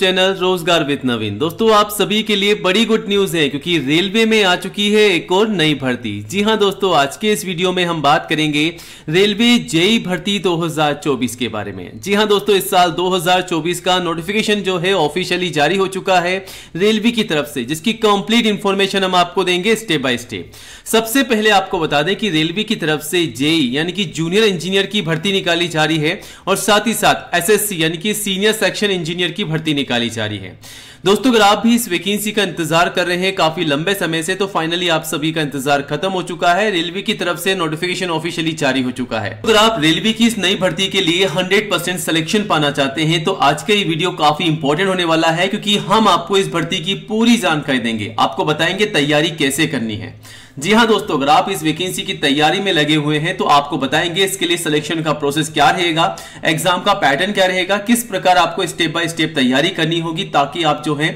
channel रोजगार with नवीन दोस्तों आप सभी के लिए बड़ी गुड न्यूज है क्योंकि रेलवे में आ चुकी है एक और नई भर्ती जी हाँ दोस्तों आज के इस वीडियो में हम बात करेंगे रेलवे जेई भर्ती 2024 के बारे में जी हाँ दोस्तों इस साल 2024 का नोटिफिकेशन जो है ऑफिशियली जारी हो चुका है रेलवे की तरफ से जिसकी कंप्लीट इंफॉर्मेशन हम आपको देंगे स्टेप बाय स्टेप सबसे पहले आपको बता दें कि रेलवे की तरफ से जेई यानी कि जूनियर इंजीनियर की भर्ती निकाली जा रही है और साथ ही साथ एस यानी कि सीनियर सेक्शन इंजीनियर की भर्ती निकाली जा रही है दोस्तों अगर आप भी इस वैकेंसी का इंतजार कर रहे हैं काफी लंबे समय से तो फाइनली आप सभी का इंतजार खत्म हो चुका है रेलवे की तरफ से नोटिफिकेशन ऑफिशियली जारी हो चुका है अगर आप रेलवे की इस नई भर्ती के लिए 100 परसेंट सिलेक्शन पाना चाहते हैं तो आज का ये वीडियो काफी इंपॉर्टेंट होने वाला है क्योंकि हम आपको इस भर्ती की पूरी जानकारी देंगे आपको बताएंगे तैयारी कैसे करनी है जी हाँ दोस्तों अगर आप इस वैकेंसी की तैयारी में लगे हुए हैं तो आपको बताएंगे इसके लिए सिलेक्शन का प्रोसेस क्या रहेगा एग्जाम का पैटर्न क्या रहेगा किस प्रकार आपको स्टेप बाय स्टेप तैयारी करनी होगी ताकि आप जो है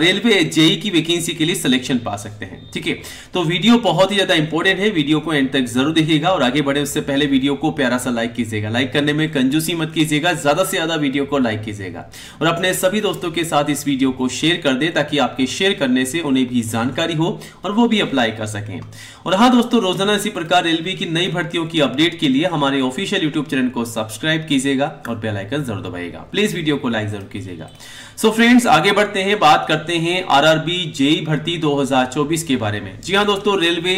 रेलवे जेई की वैकेंसी के लिए सिलेक्शन पा सकते हैं ठीक है तो वीडियो बहुत ही ज्यादा इंपॉर्टेंट है वीडियो को एंड तक जरूर देखिएगा और आगे बढ़े उससे पहले वीडियो को प्यारा सा लाइक कीजिएगा लाइक करने में कंजूसी मत कीजिएगा ज्यादा से ज्यादा वीडियो को लाइक कीजिएगा और अपने सभी दोस्तों के साथ इस वीडियो को शेयर कर दे ताकि आपके शेयर करने से उन्हें भी जानकारी हो और वो भी अप्लाई कर सकें रहे और हाँ दोस्तों रोजाना इसी प्रकार रेलवे की नई भर्तियों की अपडेट के लिए हमारे ऑफिशियल यूट्यूब चैनल को सब्सक्राइब कीजिएगा और बेलाइकन जरूर दबाएगा प्लीज वीडियो को लाइक जरूर कीजिएगा सो so फ्रेंड्स आगे बढ़ते हैं बात करते हैं आरआरबी जेई e भर्ती 2024 के बारे में जी हाँ दोस्तों रेलवे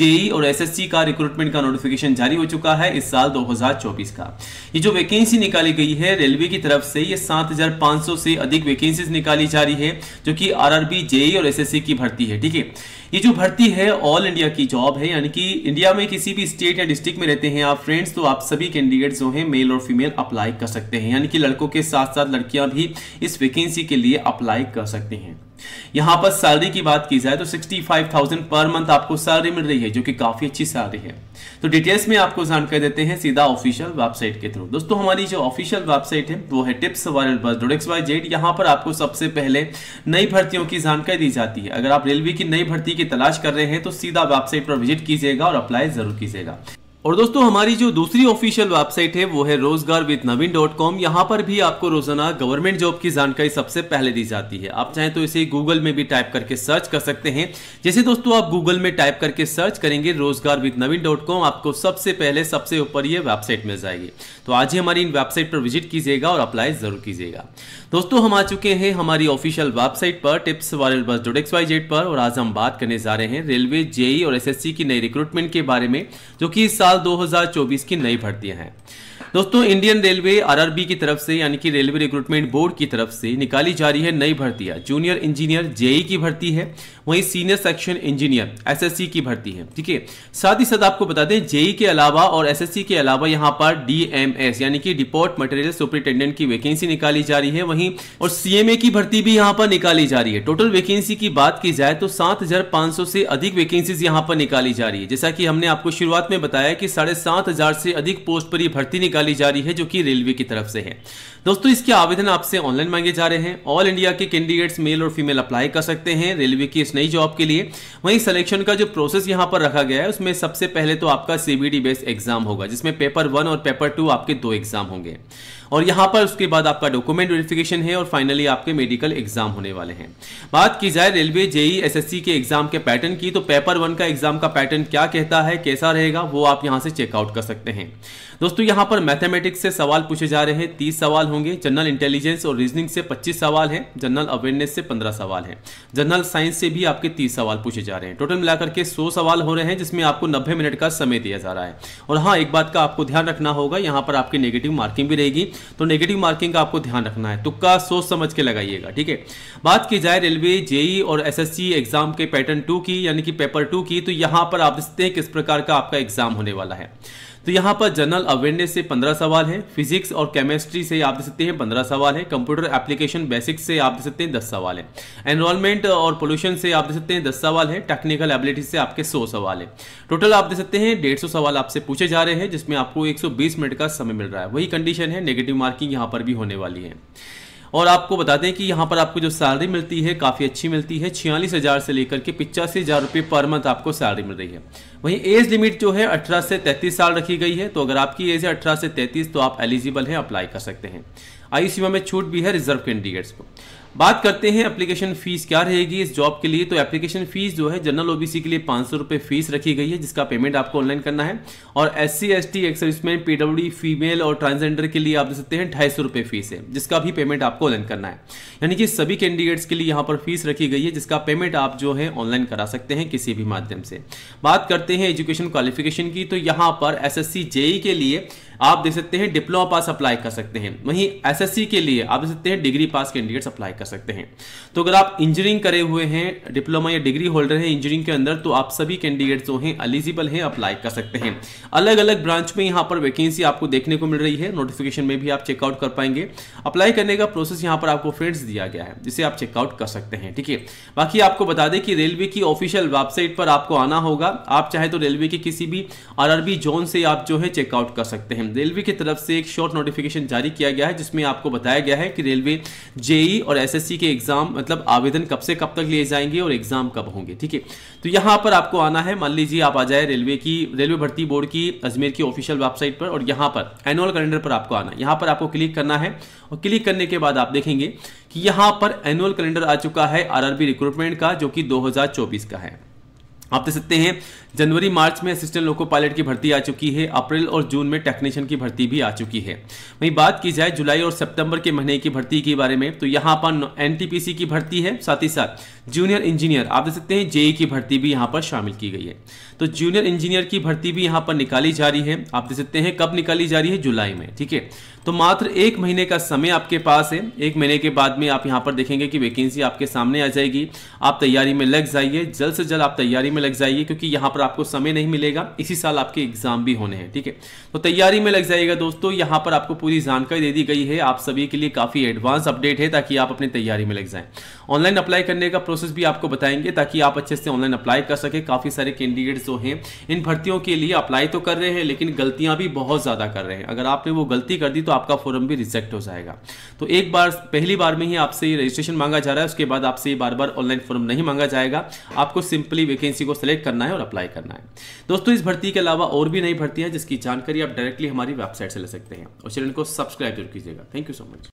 जेई e और एसएससी का रिक्रूटमेंट का नोटिफिकेशन जारी हो चुका है इस साल 2024 का ये जो वैकेंसी निकाली गई है रेलवे की तरफ से ये 7,500 से अधिक वैकेंसीज निकाली जा रही है जो कि आरआरबी जेई e और एसएससी की भर्ती है ठीक है ये जो भर्ती है ऑल इंडिया की जॉब है यानी कि इंडिया में किसी भी स्टेट या डिस्ट्रिक्ट में रहते हैं आप फ्रेंड्स तो आप सभी कैंडिडेट जो हैं मेल और फीमेल अप्लाई कर सकते हैं यानी कि लड़कों के साथ साथ लड़कियां भी इस वैकेंसी के लिए अप्लाई कर सकते हैं यहां पर सैलरी की बात की जाए तो 65,000 पर मंथ आपको सैलरी मिल रही है जो कि काफ़ी अच्छी सैलरी है तो डिटेल्स में आपको जानकारी देते हैं सीधा ऑफिशियल वेबसाइट के थ्रू दोस्तों हमारी जो ऑफिशियल वेबसाइट है वो है टिप्स वर्ल्ड यहां पर आपको सबसे पहले नई भर्तियों की जानकारी दी जाती है अगर आप रेलवे की नई भर्ती की तलाश कर रहे हैं तो सीधा वेबसाइट पर विजिट कीजिएगा और अप्लाई जरूर कीजिएगा और दोस्तों हमारी जो दूसरी ऑफिशियल वेबसाइट है वो है रोजगार विद नवीन डॉट कॉम यहाँ पर भी आपको रोजाना गवर्नमेंट जॉब की जानकारी सबसे पहले दी जाती है आप चाहें तो इसे गूगल में भी टाइप करके सर्च कर सकते हैं जैसे दोस्तों आप गूगल में टाइप करके सर्च करेंगे रोजगार विद नवीन डॉट कॉम आपको सबसे पहले सबसे ऊपर ये वेबसाइट मिल जाएगी तो आज ही हमारी इन वेबसाइट पर विजिट कीजिएगा और अप्लाई जरूर कीजिएगा दोस्तों हम आ चुके हैं हमारी ऑफिशियल वेबसाइट पर tips viral bus dot x y z पर और आज हम बात करने जा रहे हैं रेलवे जेई और सी की नई रिक्रूटमेंट के बारे में जो कि इस साल साल 2024 की नई भर्तियां हैं दोस्तों इंडियन रेलवे आरआरबी की तरफ से यानी कि रेलवे रिक्रूटमेंट बोर्ड की तरफ से निकाली जा रही है नई भर्तियां जूनियर इंजीनियर जेई की भर्ती है वहीं सीनियर सेक्शन इंजीनियर एसएससी की भर्ती है ठीक है साथ ही साथ आपको बता दें जेई के अलावा और एसएससी के अलावा यहां पर डीएमएस यानी कि डिपोर्ट मटेरियल सुपरिटेंडेंट की वैकेंसी निकाली जा रही है वहीं और सीएमए की भर्ती भी यहां पर निकाली जा रही है टोटल वैकेंसी की बात की जाए तो सात से अधिक वैकेंसी यहां पर निकाली जा रही है जैसा कि हमने आपको शुरुआत में बताया कि साढ़े से अधिक पोस्ट पर यह भर्ती निकाली जा रही है जो कि रेलवे की तरफ से है दोस्तों इसके आवेदन आपसे ऑनलाइन मांगे जा रहे हैं ऑल इंडिया के कैंडिडेट्स मेल और फीमेल अप्लाई कर सकते हैं रेलवे की इस नई जॉब के लिए वहीं सिलेक्शन का जो प्रोसेस यहां पर रखा गया है उसमें सबसे पहले तो आपका सीबीडी बेस्ड एग्जाम होगा जिसमें पेपर वन और पेपर टू आपके दो एग्जाम होंगे और यहाँ पर उसके बाद आपका डॉक्यूमेंट वेरिफिकेशन है और फाइनली आपके मेडिकल एग्जाम होने वाले हैं बात की जाए रेलवे जेई एसएससी के एग्जाम के पैटर्न की तो पेपर वन का एग्जाम का पैटर्न क्या कहता है कैसा रहेगा वो आप यहाँ से चेकआउट कर सकते हैं दोस्तों यहाँ पर मैथमेटिक्स से सवाल पूछे जा रहे हैं तीस सवाल होंगे जनरल इंटेलिजेंस और रीजनिंग से पच्चीस सवाल है जनरल अवेयरनेस से पंद्रह सवाल है जनरल साइंस से भी आपके तीस सवाल पूछे जा रहे हैं टोटल मिलाकर के सौ सवाल हो रहे हैं जिसमें आपको नब्बे मिनट का समय दिया जा रहा है और हाँ एक बात का आपको ध्यान रखना होगा यहाँ पर आपकी नेगेटिव मार्किंग भी रहेगी तो नेगेटिव मार्किंग का आपको ध्यान रखना है तुक्का सोच समझ के लगाइएगा ठीक है बात की जाए रेलवे जेई और एसएससी एग्जाम के पैटर्न टू की यानी कि पेपर टू की तो यहां पर आप देखते हैं किस प्रकार का आपका एग्जाम होने वाला है तो यहाँ पर जनरल अवेयरनेस से पंद्रह सवाल हैं फिजिक्स और केमिस्ट्री से आप दे सकते हैं पंद्रह सवाल हैं कंप्यूटर एप्लीकेशन बेसिक्स से आप दे सकते हैं दस सवाल हैं एनरोलमेंट और पोल्यूशन से आप दे सकते हैं दस सवाल हैं टेक्निकल एबिलिटी से आपके सौ सवाल हैं टोटल आप दे सकते हैं डेढ़ सवाल आपसे पूछे जा रहे हैं जिसमें आपको एक मिनट का समय मिल रहा है वही कंडीशन है नेगेटिव मार्किंग यहाँ पर भी होने वाली है और आपको बता दें कि यहाँ पर आपको जो सैलरी मिलती है काफ़ी अच्छी मिलती है छियालीस हज़ार से लेकर के पिचासी हज़ार रुपये पर मंथ आपको सैलरी मिल रही है वहीं एज लिमिट जो है अठारह से तैतीस साल रखी गई है तो अगर आपकी एज है अठारह से तैतीस तो आप एलिजिबल हैं अप्लाई कर सकते हैं आई में छूट भी है रिजर्व कैंडिडेट्स को बात करते हैं एप्लीकेशन फीस क्या रहेगी इस जॉब के लिए तो एप्लीकेशन फीस जो है जनरल ओबीसी के लिए पाँच सौ रुपये फीस रखी गई है जिसका पेमेंट आपको ऑनलाइन करना है और S C S T ex PW female और ट्रांसजेंडर के लिए आप दे सकते हैं ढाई सौ रुपये फीस है जिसका भी पेमेंट आपको ऑनलाइन करना है यानी कि सभी कैंडिडेट्स के लिए यहाँ पर फीस रखी गई है जिसका पेमेंट आप जो है ऑनलाइन करा सकते हैं किसी भी माध्यम से बात करते हैं एजुकेशन क्वालिफिकेशन की तो यहाँ पर एस एस सी जेई के लिए आप देख सकते हैं डिप्लोमा पास अप्लाई कर सकते हैं वहीं एस एस सी के लिए आप देख सकते हैं डिग्री पास कैंडिडेट्स अप्लाई कर सकते हैं तो अगर आप इंजीनियरिंग करे हुए हैं डिप्लोमा या डिग्री होल्डर हैं इंजीनियरिंग के अंदर तो आप सभी कैंडिडेट जो हैं एलिजिबल हैं अप्लाई कर सकते हैं अलग अलग ब्रांच में यहाँ पर वैकेंसी आपको देखने को मिल रही है नोटिफिकेशन में भी आप चेकआउट कर पाएंगे अप्लाई करने का प्रोसेस यहाँ पर आपको फ्रेंड्स दिया गया है जिसे आप चेकआउट कर सकते हैं ठीक है बाकी आपको बता दें कि रेलवे की ऑफिशियल वेबसाइट पर आपको आना होगा आप चाहे तो रेलवे के किसी भी आर जोन से आप जो है चेकआउट कर सकते हैं रेलवे की तरफ से एक शॉर्ट नोटिफिकेशन जारी किया गया है जिसमें आपको बताया गया है कि रेलवे जेई e और एस एसएससी के एग्जाम मतलब आवेदन कब से कब तक लिए जाएंगे और एग्जाम कब होंगे ठीक है तो यहां पर आपको आना है मान लीजिए आप आ जाए रेलवे की रेलवे भर्ती बोर्ड की अजमेर की ऑफिशियल वेबसाइट पर और यहां पर एनुअल कैलेंडर पर आपको आना है यहां पर आपको क्लिक करना है और क्लिक करने के बाद आप देखेंगे कि यहां पर एनुअल कैलेंडर आ चुका है आरआरबी रिक्रूटमेंट का जो कि दो का है आप देख सकते हैं जनवरी मार्च में असिस्टेंट लोको पायलट की भर्ती आ चुकी है अप्रैल और जून में टेक्नीशियन की भर्ती भी आ चुकी है वहीं बात की जाए जुलाई और सितंबर के महीने की भर्ती के बारे में तो यहां पर एनटीपीसी की भर्ती है साथ ही साथ जूनियर इंजीनियर आप देख सकते हैं जेई e की भर्ती भी यहाँ पर शामिल की गई है तो जूनियर इंजीनियर की भर्ती भी यहाँ पर निकाली जा रही है आप देख सकते हैं कब निकाली जा रही है जुलाई में ठीक है तो मात्र एक महीने का समय आपके पास है एक महीने के बाद में आप यहाँ पर देखेंगे कि वैकेंसी आपके सामने आ जाएगी आप तैयारी में लग जाइए जल्द से जल्द आप तैयारी में में लग जाइए क्योंकि यहाँ पर आपको समय नहीं मिलेगा इसी साल आपके एग्जाम भी होने हैं ठीक है तो तैयारी में लग जाइएगा दोस्तों यहाँ पर आपको पूरी जानकारी दे दी गई है आप सभी के लिए काफ़ी एडवांस अपडेट है ताकि आप अपनी तैयारी में लग जाए ऑनलाइन अप्लाई करने का प्रोसेस भी आपको बताएंगे ताकि आप अच्छे से ऑनलाइन अप्लाई कर सके काफ़ी सारे कैंडिडेट जो हैं इन भर्तियों के लिए अप्लाई तो कर रहे हैं लेकिन गलतियां भी बहुत ज़्यादा कर रहे हैं अगर आपने वो गलती कर दी तो आपका फॉरम भी रिजेक्ट हो जाएगा तो एक बार पहली बार में ही आपसे रजिस्ट्रेशन मांगा जा रहा है उसके बाद आपसे बार बार ऑनलाइन फॉर्म नहीं मांगा जाएगा आपको सिंपली वैकेंसी को सिलेक्ट करना है और अप्लाई करना है दोस्तों इस भर्ती के अलावा और भी नई भर्ती है जिसकी जानकारी आप डायरेक्टली हमारी वेबसाइट से ले सकते हैं और चैनल को सब्सक्राइब जरूर कीजिएगा थैंक यू सो मच